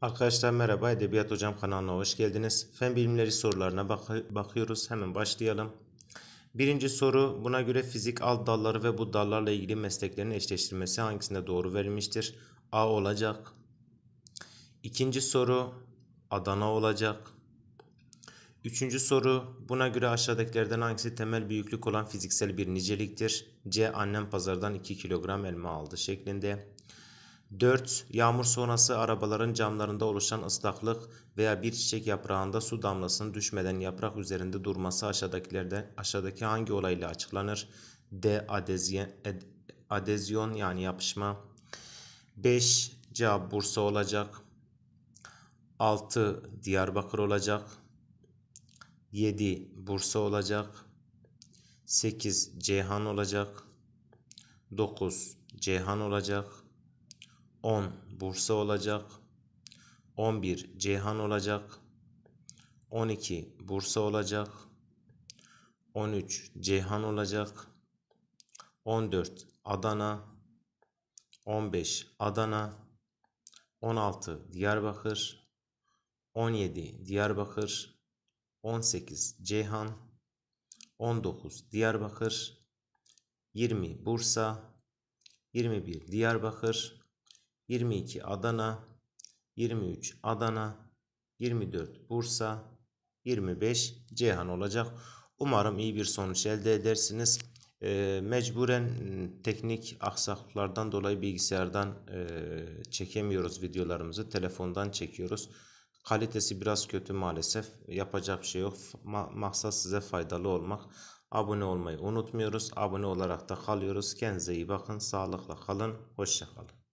Arkadaşlar merhaba Edebiyat Hocam kanalına hoş geldiniz. Fen bilimleri sorularına bak bakıyoruz. Hemen başlayalım. Birinci soru buna göre fizik alt dalları ve bu dallarla ilgili mesleklerin eşleştirmesi hangisinde doğru verilmiştir? A olacak. İkinci soru Adana olacak. Üçüncü soru buna göre aşağıdakilerden hangisi temel büyüklük olan fiziksel bir niceliktir? C annem pazardan 2 kilogram elma aldı şeklinde. 4. Yağmur sonrası arabaların camlarında oluşan ıslaklık veya bir çiçek yaprağında su damlasının düşmeden yaprak üzerinde durması aşağıdakilerde aşağıdaki hangi olayla açıklanır? D. Adezyen, ed, adezyon yani yapışma. 5. Cevap Bursa olacak. 6. Diyarbakır olacak. 7. Bursa olacak. 8. Ceyhan olacak. 9. Ceyhan olacak. 10 Bursa olacak. 11 Ceyhan olacak. 12 Bursa olacak. 13 Ceyhan olacak. 14 Adana 15 Adana 16 Diyarbakır 17 Diyarbakır 18 Ceyhan 19 Diyarbakır 20 Bursa 21 Diyarbakır 22 Adana, 23 Adana, 24 Bursa, 25 Ceyhan olacak. Umarım iyi bir sonuç elde edersiniz. E, mecburen ıı, teknik aksaklıklardan dolayı bilgisayardan e, çekemiyoruz videolarımızı. Telefondan çekiyoruz. Kalitesi biraz kötü maalesef. Yapacak bir şey yok. Ma maksat size faydalı olmak. Abone olmayı unutmuyoruz. Abone olarak da kalıyoruz. Kendinize iyi bakın. Sağlıkla kalın. Hoşçakalın.